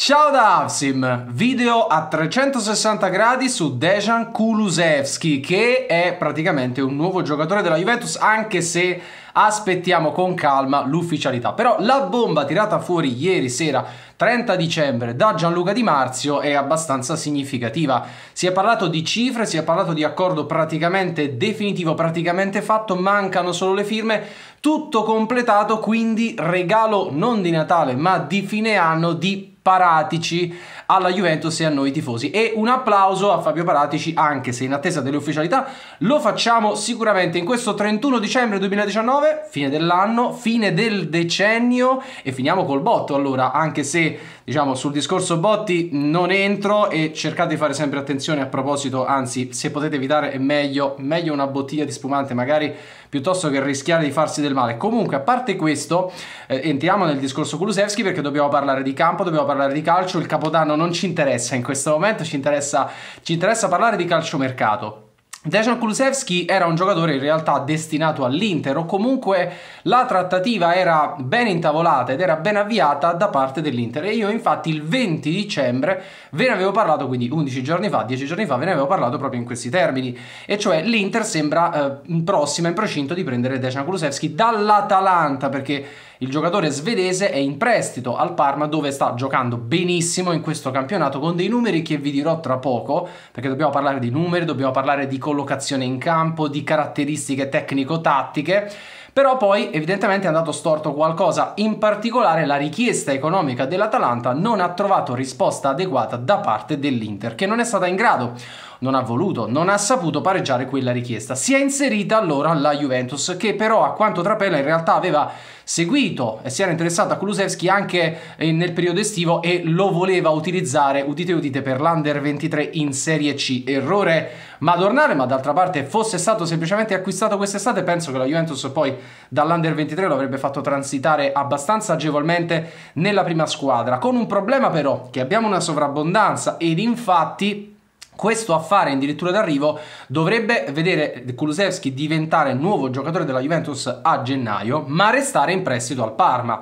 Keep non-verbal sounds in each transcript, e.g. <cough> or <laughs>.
Ciao da Avsim, video a 360 gradi su Dejan Kulusevski che è praticamente un nuovo giocatore della Juventus anche se aspettiamo con calma l'ufficialità. Però la bomba tirata fuori ieri sera 30 dicembre da Gianluca Di Marzio è abbastanza significativa. Si è parlato di cifre, si è parlato di accordo praticamente definitivo, praticamente fatto, mancano solo le firme, tutto completato, quindi regalo non di Natale ma di fine anno di paratici alla Juventus e a noi tifosi. E un applauso a Fabio Paratici, anche se in attesa delle ufficialità, lo facciamo sicuramente in questo 31 dicembre 2019, fine dell'anno, fine del decennio e finiamo col botto allora, anche se diciamo sul discorso botti non entro e cercate di fare sempre attenzione a proposito, anzi se potete evitare è meglio, meglio una bottiglia di spumante magari piuttosto che rischiare di farsi del male. Comunque, a parte questo, eh, entriamo nel discorso Kulusevski perché dobbiamo parlare di campo, dobbiamo parlare di calcio, il Capodanno non ci interessa in questo momento, ci interessa, ci interessa parlare di calciomercato. Dejan Kulusevski era un giocatore in realtà destinato all'Inter o comunque la trattativa era ben intavolata ed era ben avviata da parte dell'Inter e io infatti il 20 dicembre ve ne avevo parlato, quindi 11 giorni fa, 10 giorni fa ve ne avevo parlato proprio in questi termini e cioè l'Inter sembra eh, prossima in procinto di prendere Dejan Kulusevski dall'Atalanta perché il giocatore svedese è in prestito al Parma dove sta giocando benissimo in questo campionato con dei numeri che vi dirò tra poco, perché dobbiamo parlare di numeri, dobbiamo parlare di collocazione in campo, di caratteristiche tecnico-tattiche. Però poi evidentemente è andato storto qualcosa, in particolare la richiesta economica dell'Atalanta non ha trovato risposta adeguata da parte dell'Inter, che non è stata in grado non ha voluto, non ha saputo pareggiare quella richiesta. Si è inserita allora la Juventus che però a quanto trapela in realtà aveva seguito e si era interessata a Kulusevski anche eh, nel periodo estivo e lo voleva utilizzare, udite udite, per l'Under 23 in Serie C. Errore madornale, ma d'altra parte fosse stato semplicemente acquistato quest'estate, penso che la Juventus poi dall'Under 23 lo avrebbe fatto transitare abbastanza agevolmente nella prima squadra. Con un problema però, che abbiamo una sovrabbondanza ed infatti questo affare in dirittura d'arrivo dovrebbe vedere Kulusevski diventare nuovo giocatore della Juventus a gennaio, ma restare in prestito al Parma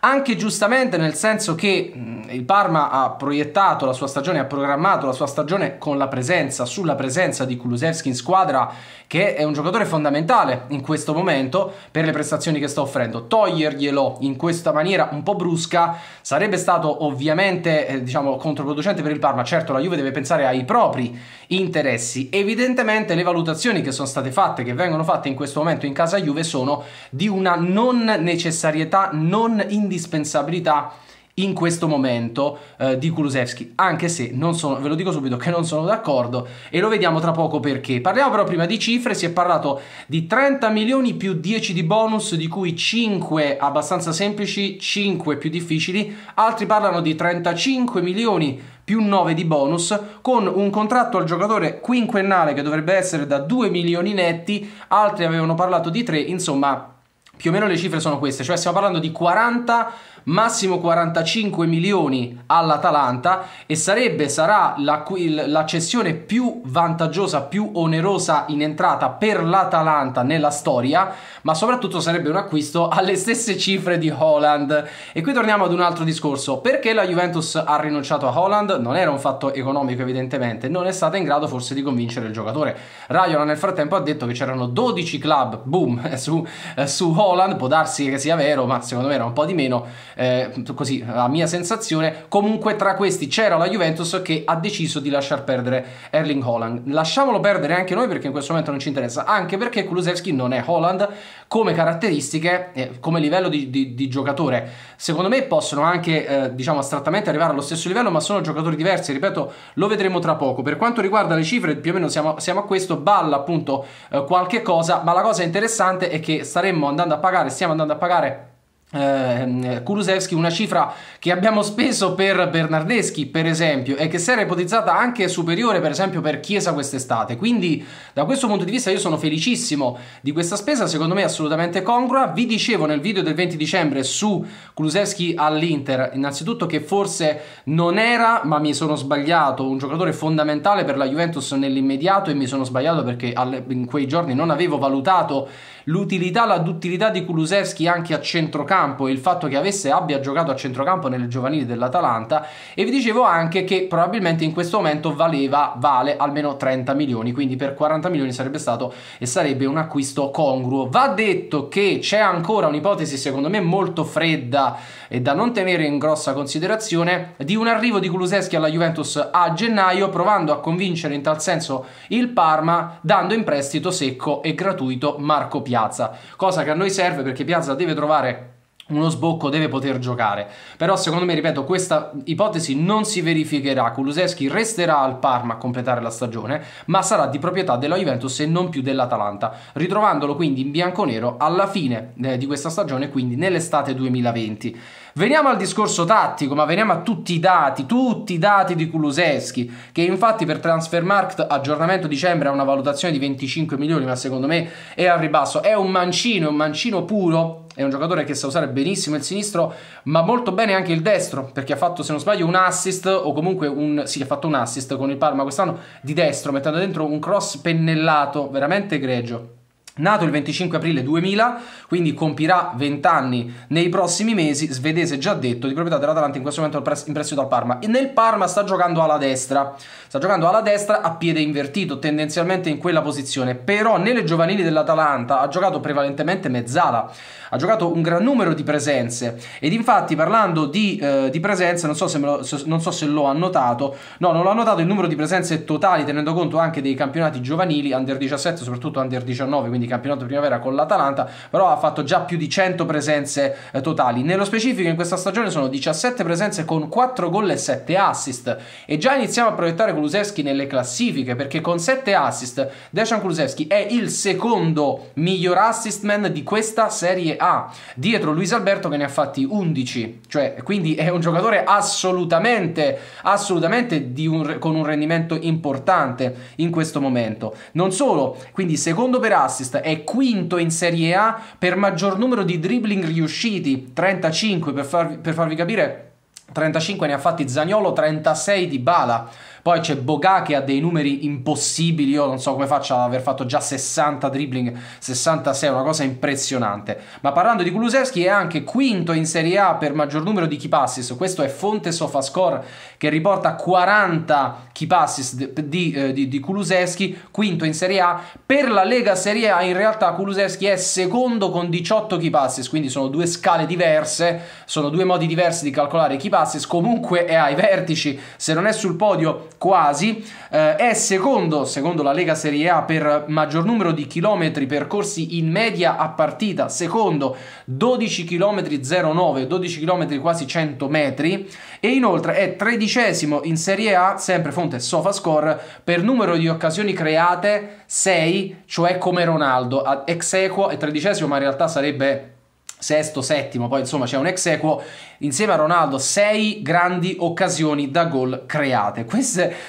anche giustamente nel senso che mm, il Parma ha proiettato la sua stagione, ha programmato la sua stagione con la presenza, sulla presenza di Kulusevski in squadra, che è un giocatore fondamentale in questo momento per le prestazioni che sta offrendo. Toglierglielo in questa maniera un po' brusca sarebbe stato ovviamente eh, diciamo controproducente per il Parma. Certo, la Juve deve pensare ai propri interessi. Evidentemente le valutazioni che sono state fatte, che vengono fatte in questo momento in casa Juve sono di una non necessarietà, non indipendenza indispensabilità in questo momento eh, di Kulusevski, anche se non sono, ve lo dico subito che non sono d'accordo e lo vediamo tra poco perché. Parliamo però prima di cifre, si è parlato di 30 milioni più 10 di bonus, di cui 5 abbastanza semplici, 5 più difficili, altri parlano di 35 milioni più 9 di bonus, con un contratto al giocatore quinquennale che dovrebbe essere da 2 milioni netti, altri avevano parlato di 3, insomma più o meno le cifre sono queste, cioè stiamo parlando di 40 massimo 45 milioni all'Atalanta e sarebbe, sarà la, la cessione più vantaggiosa, più onerosa in entrata per l'Atalanta nella storia, ma soprattutto sarebbe un acquisto alle stesse cifre di Holland. E qui torniamo ad un altro discorso, perché la Juventus ha rinunciato a Holland? Non era un fatto economico evidentemente, non è stata in grado forse di convincere il giocatore. Raiola nel frattempo ha detto che c'erano 12 club, boom, <laughs> su, eh, su Holland, può darsi che sia vero, ma secondo me era un po' di meno, eh, così la mia sensazione, comunque tra questi c'era la Juventus che ha deciso di lasciar perdere Erling Holland. Lasciamolo perdere anche noi perché in questo momento non ci interessa, anche perché Kulusevski non è Holland come caratteristiche, eh, come livello di, di, di, giocatore. Secondo me possono anche, eh, diciamo, astrattamente arrivare allo stesso livello, ma sono giocatori diversi, ripeto, lo vedremo tra poco. Per quanto riguarda le cifre, più o meno siamo, siamo a questo, balla appunto eh, qualche cosa, ma la cosa interessante è che staremmo andando a pagare, stiamo andando a pagare eh, Kulusevski una cifra che abbiamo speso per Bernardeschi per esempio e che si era ipotizzata anche superiore per esempio per Chiesa quest'estate quindi da questo punto di vista io sono felicissimo di questa spesa secondo me assolutamente congrua vi dicevo nel video del 20 dicembre su Kulusevski all'Inter innanzitutto che forse non era ma mi sono sbagliato un giocatore fondamentale per la Juventus nell'immediato e mi sono sbagliato perché in quei giorni non avevo valutato l'utilità, la duttilità di Kulusevski anche a centrocampo e il fatto che avesse, abbia giocato a centrocampo nelle giovanili dell'Atalanta e vi dicevo anche che probabilmente in questo momento valeva, vale almeno 30 milioni, quindi per 40 milioni sarebbe stato e sarebbe un acquisto congruo. Va detto che c'è ancora un'ipotesi secondo me molto fredda e da non tenere in grossa considerazione di un arrivo di Kulusevski alla Juventus a gennaio provando a convincere in tal senso il Parma dando in prestito secco e gratuito Marco Piano. Piazza, cosa che a noi serve perché Piazza deve trovare uno sbocco deve poter giocare. Però secondo me, ripeto, questa ipotesi non si verificherà. Kuluseschi resterà al Parma a completare la stagione, ma sarà di proprietà della Juventus e non più dell'Atalanta, ritrovandolo quindi in bianco nero alla fine eh, di questa stagione, quindi nell'estate 2020. Veniamo al discorso tattico, ma veniamo a tutti i dati, tutti i dati di Kuluseschi, che infatti per Transfermarkt aggiornamento dicembre ha una valutazione di 25 milioni, ma secondo me è al ribasso. È un mancino, è un mancino puro è un giocatore che sa usare benissimo il sinistro, ma molto bene anche il destro, perché ha fatto, se non sbaglio, un assist o comunque un sì, ha fatto un assist con il Parma quest'anno di destro, mettendo dentro un cross pennellato veramente greggio. Nato il 25 aprile 2000, quindi compirà 20 anni nei prossimi mesi, svedese già detto, di proprietà dell'Atalanta in questo momento in prestito al Parma. E nel Parma sta giocando alla destra, sta giocando alla destra a piede invertito, tendenzialmente in quella posizione, però nelle giovanili dell'Atalanta ha giocato prevalentemente mezzala, ha giocato un gran numero di presenze ed infatti parlando di, eh, di presenze non so, se lo, se, non so se lo ha notato, no non l'ha notato il numero di presenze totali tenendo conto anche dei campionati giovanili, under 17 soprattutto under 19 quindi campionato primavera con l'Atalanta, però ha fatto già più di 100 presenze eh, totali, nello specifico in questa stagione sono 17 presenze con 4 gol e 7 assist e già iniziamo a proiettare Kulusevski nelle classifiche perché con 7 assist Dejan Kulusevski è il secondo miglior assist man di questa Serie ha dietro Luis Alberto che ne ha fatti 11, cioè quindi è un giocatore assolutamente, assolutamente un, con un rendimento importante in questo momento. Non solo, quindi secondo per assist è quinto in Serie A per maggior numero di dribbling riusciti, 35 per farvi, per farvi capire. 35 ne ha fatti Zagnolo, 36 di Bala poi c'è Boga che ha dei numeri impossibili, io non so come faccia ad aver fatto già 60 dribbling, 66, una cosa impressionante. Ma parlando di Kulusevski è anche quinto in Serie A per maggior numero di key passes, questo è Fonte Sofascore che riporta 40 key passes di, eh, di, di Kulusevski, quinto in Serie A. Per la Lega Serie A in realtà Kulusevski è secondo con 18 key passes, quindi sono due scale diverse, sono due modi diversi di calcolare i key passes, comunque è ai vertici, se non è sul podio quasi, eh, è secondo, secondo la Lega Serie A per maggior numero di chilometri percorsi in media a partita, secondo 12 km 09, 12 km quasi 100 metri e inoltre è tredicesimo in Serie A, sempre fonte SofaScore, per numero di occasioni create 6, cioè come Ronaldo, ex equo è tredicesimo ma in realtà sarebbe sesto, settimo, poi insomma c'è un ex equo, insieme a Ronaldo, sei grandi occasioni da gol create.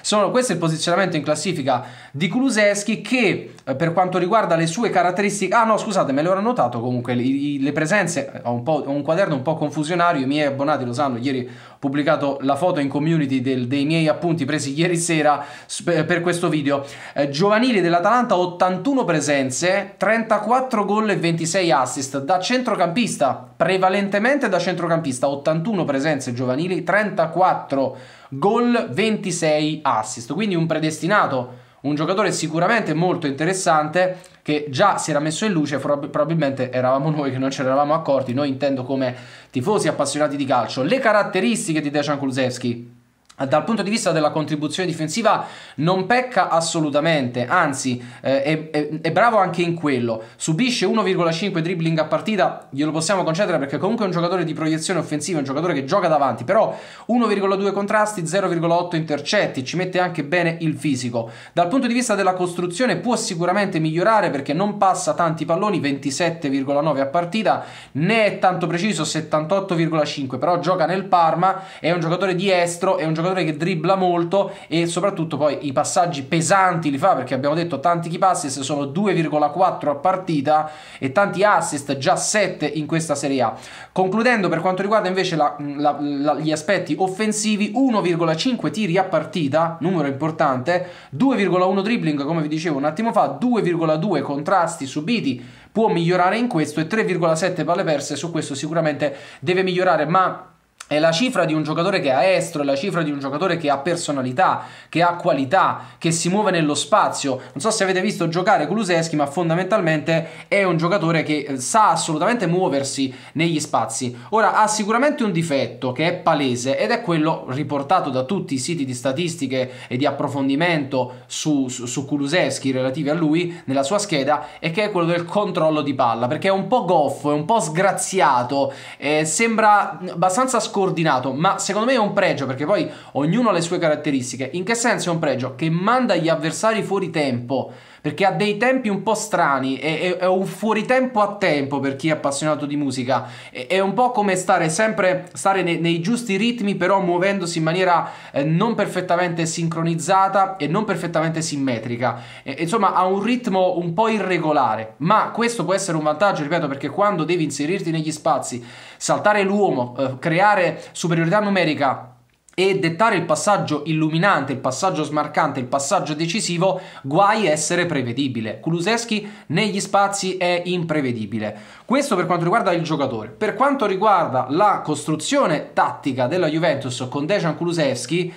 Sono, questo è il posizionamento in classifica di Kuluseschi che eh, per quanto riguarda le sue caratteristiche, ah no scusate me l'ero notato comunque, le, le presenze, eh, ho un, ho un, quaderno un po' confusionario, i miei abbonati lo sanno, ieri ho pubblicato la foto in community del, dei miei appunti presi ieri sera per questo video, eh, giovanili dell'Atalanta 81 presenze, 34 gol e 26 assist da centrocampista, prevalentemente da centrocampista, 81 presenze giovanili, 34 gol, 26 assist, quindi un predestinato un giocatore sicuramente molto interessante che già si era messo in luce, probabilmente eravamo noi che non ce ne eravamo accorti, noi intendo come tifosi appassionati di calcio. Le caratteristiche di Dejan Kulusevski dal punto di vista della contribuzione difensiva non pecca assolutamente, anzi eh, è, è, bravo anche in quello. Subisce 1,5 dribbling a partita, glielo possiamo concedere perché comunque è un giocatore di proiezione offensiva, è un giocatore che gioca davanti, però 1,2 contrasti, 0,8 intercetti, ci mette anche bene il fisico. Dal punto di vista della costruzione può sicuramente migliorare perché non passa tanti palloni, 27,9 a partita, né è tanto preciso, 78,5, però gioca nel Parma, è un giocatore di estro, è un giocatore giocatore che dribbla molto e soprattutto poi i passaggi pesanti li fa perché abbiamo detto tanti key passes sono 2,4 a partita e tanti assist, già 7 in questa Serie A. Concludendo per quanto riguarda invece la, la, la, gli aspetti offensivi, 1,5 tiri a partita, numero importante, 2,1 dribbling come vi dicevo un attimo fa, 2,2 contrasti subiti, può migliorare in questo e 3,7 palle perse, su questo sicuramente deve migliorare, ma è la cifra di un giocatore che ha estro, è la cifra di un giocatore che ha personalità, che ha qualità, che si muove nello spazio. Non so se avete visto giocare Kuluseschi, ma fondamentalmente è un giocatore che eh, sa assolutamente muoversi negli spazi. Ora ha sicuramente un difetto che è palese ed è quello riportato da tutti i siti di statistiche e di approfondimento su, su, su Kuluseschi relativi a lui nella sua scheda e che è quello del controllo di palla, perché è un po' goffo, è un po' sgraziato, eh, sembra abbastanza scontato scordinato, ma secondo me è un pregio perché poi ognuno ha le sue caratteristiche. In che senso è un pregio? Che manda gli avversari fuori tempo perché ha dei tempi un po' strani, è, è, un fuoritempo a tempo per chi è appassionato di musica, è, è un po' come stare sempre stare nei, nei, giusti ritmi però muovendosi in maniera eh, non perfettamente sincronizzata e non perfettamente simmetrica, e, insomma ha un ritmo un po' irregolare, ma questo può essere un vantaggio, ripeto, perché quando devi inserirti negli spazi, saltare l'uomo, eh, creare superiorità numerica, e dettare il passaggio illuminante, il passaggio smarcante, il passaggio decisivo, guai essere prevedibile. Kuluseschi negli spazi è imprevedibile. Questo per quanto riguarda il giocatore. Per quanto riguarda la costruzione tattica della Juventus con Dejan Kuluseschi,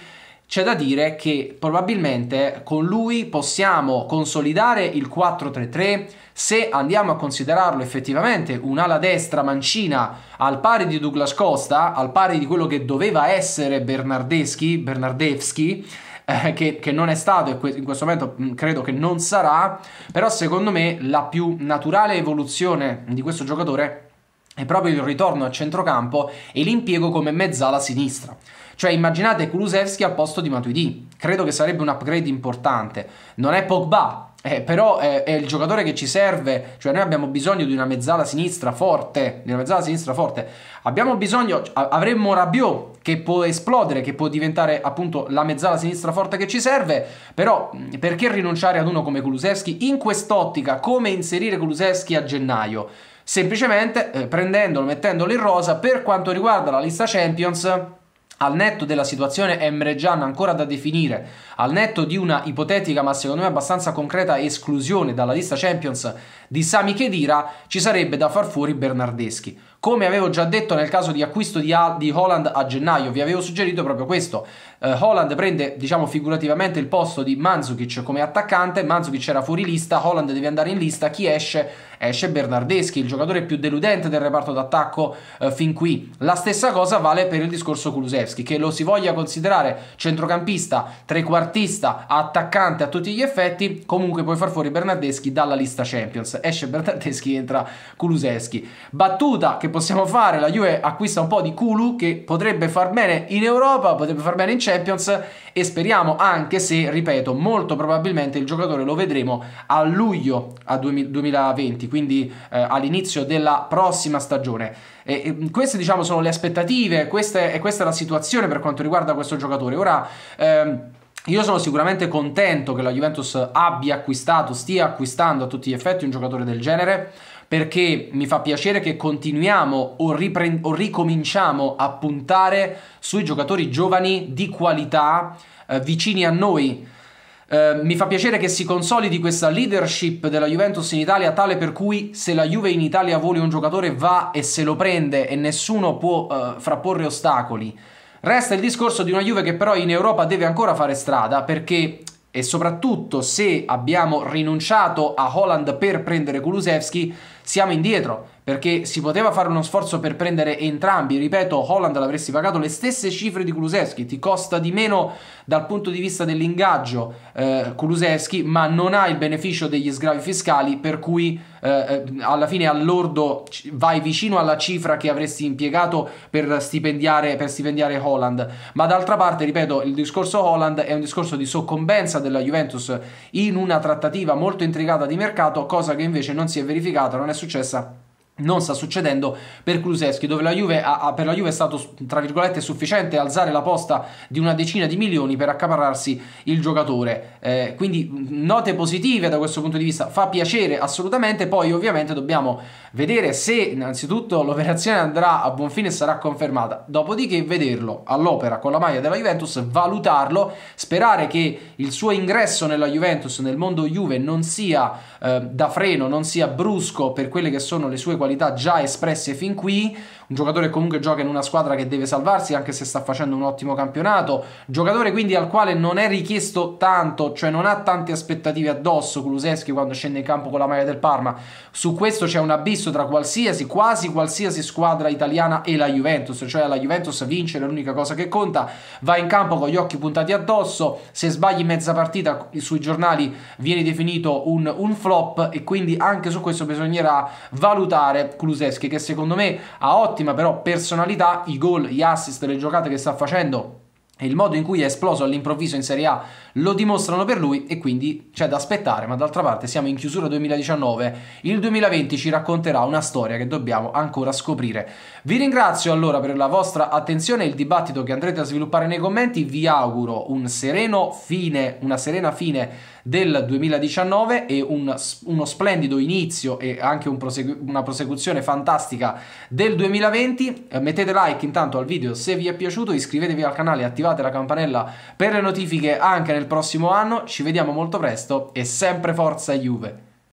c'è da dire che probabilmente con lui possiamo consolidare il 4-3-3 se andiamo a considerarlo effettivamente un'ala destra mancina al pari di Douglas Costa, al pari di quello che doveva essere Bernardeschi, Bernardevski, eh, che, che, non è stato e in questo momento mm, credo che non sarà, però secondo me la più naturale evoluzione di questo giocatore è è proprio il ritorno a centrocampo e l'impiego come mezzala sinistra. Cioè immaginate Kulusevski al posto di Matuidi, credo che sarebbe un upgrade importante. Non è Pogba, eh, però è, eh, è, il giocatore che ci serve, cioè noi abbiamo bisogno di una mezzala sinistra forte, di una mezzala sinistra forte. Abbiamo bisogno, avremmo Rabiot che può esplodere, che può diventare appunto la mezzala sinistra forte che ci serve, però mm, perché rinunciare ad uno come Kulusevski in quest'ottica? Come inserire Kulusevski a gennaio? semplicemente eh, prendendolo, mettendolo in rosa per quanto riguarda la lista Champions. Al netto della situazione Emre Gian ancora da definire, al netto di una ipotetica ma secondo me abbastanza concreta esclusione dalla lista Champions di Sami Khedira ci sarebbe da far fuori Bernardeschi. Come avevo già detto nel caso di acquisto di, di Holland a gennaio, vi avevo suggerito proprio questo. Eh, Holland prende, diciamo figurativamente, il posto di Manzukic come attaccante. Manzukic era fuori lista, Holland deve andare in lista. Chi esce? Esce Bernardeschi, il giocatore più deludente del reparto d'attacco eh, fin qui. La stessa cosa vale per il discorso Kulusevski, che lo si voglia considerare centrocampista, trequartista, attaccante a tutti gli effetti, comunque puoi far fuori Bernardeschi dalla lista Champions esce Bernardeschi, entra Kuluseschi. Battuta che possiamo fare, la Juve acquista un po' di Kulu che potrebbe far bene in Europa, potrebbe far bene in Champions e speriamo anche se, ripeto, molto probabilmente il giocatore lo vedremo a luglio a 2020, quindi eh, all'inizio della prossima stagione. E, queste diciamo sono le aspettative, queste, e questa è la situazione per quanto riguarda questo giocatore. Ora... Ehm, io sono sicuramente contento che la Juventus abbia acquistato, stia acquistando a tutti gli effetti un giocatore del genere, perché mi fa piacere che continuiamo o, ripre- o ricominciamo a puntare sui giocatori giovani di qualità eh, vicini a noi. Eh, mi fa piacere che si consolidi questa leadership della Juventus in Italia, tale per cui se la Juve in Italia vuole un giocatore va e se lo prende e nessuno può eh, frapporre ostacoli. Resta il discorso di una Juve che però in Europa deve ancora fare strada perché e soprattutto se abbiamo rinunciato a Holland per prendere Kulusevski, siamo indietro perché si poteva fare uno sforzo per prendere entrambi, ripeto, Holland l'avresti pagato le stesse cifre di Kuluseschi, ti costa di meno dal punto di vista dell'ingaggio eh, Kuluseschi, ma non ha il beneficio degli sgravi fiscali, per cui eh, eh alla fine all'ordo vai vicino alla cifra che avresti impiegato per stipendiare, per stipendiare Holland. Ma d'altra parte, ripeto, il discorso Holland è un discorso di soccombenza della Juventus in una trattativa molto intricata di mercato, cosa che invece non si è verificata, non è successa non sta succedendo per Kluseski, dove la Juve ha, per la Juve è stato tra virgolette sufficiente alzare la posta di una decina di milioni per accaparrarsi il giocatore. Eh, quindi note positive da questo punto di vista, fa piacere assolutamente, poi ovviamente dobbiamo vedere se innanzitutto <laughs> l'operazione andrà a buon fine e sarà confermata, dopodiché vederlo all'opera con la maglia della Juventus, valutarlo, sperare che il suo ingresso nella Juventus, nel mondo Juve non sia eh, da freno, non sia brusco per quelle che sono le sue qualità qualità già espresse fin qui un giocatore che comunque gioca in una squadra che deve salvarsi anche se sta facendo un ottimo campionato, giocatore quindi al quale non è richiesto tanto, cioè non ha tante aspettative addosso Kuluseschi quando scende in campo con la maglia del Parma. Su questo c'è un abisso tra qualsiasi, quasi qualsiasi squadra italiana e la Juventus, cioè la Juventus vince, è l'unica cosa che conta, va in campo con gli occhi puntati addosso, se sbagli mezza partita sui giornali viene definito un, un flop e quindi anche su questo bisognerà valutare Kuluseschi che secondo me ha ottimo ottima però personalità, i gol, gli assist, le giocate che sta facendo e il modo in cui è esploso all'improvviso in Serie A lo dimostrano per lui e quindi c'è da aspettare, ma d'altra parte siamo in chiusura 2019, il 2020 ci racconterà una storia che dobbiamo ancora scoprire. Vi ringrazio allora per la vostra attenzione e il dibattito che andrete a sviluppare nei commenti, vi auguro un sereno fine, una serena fine del 2019 e un, uno splendido inizio e anche un prosegu- una prosecuzione fantastica del 2020. Eh, mettete like intanto al video se vi è piaciuto, iscrivetevi al canale e attivate la campanella per le notifiche anche nel prossimo anno. Ci vediamo molto presto e sempre forza Juve!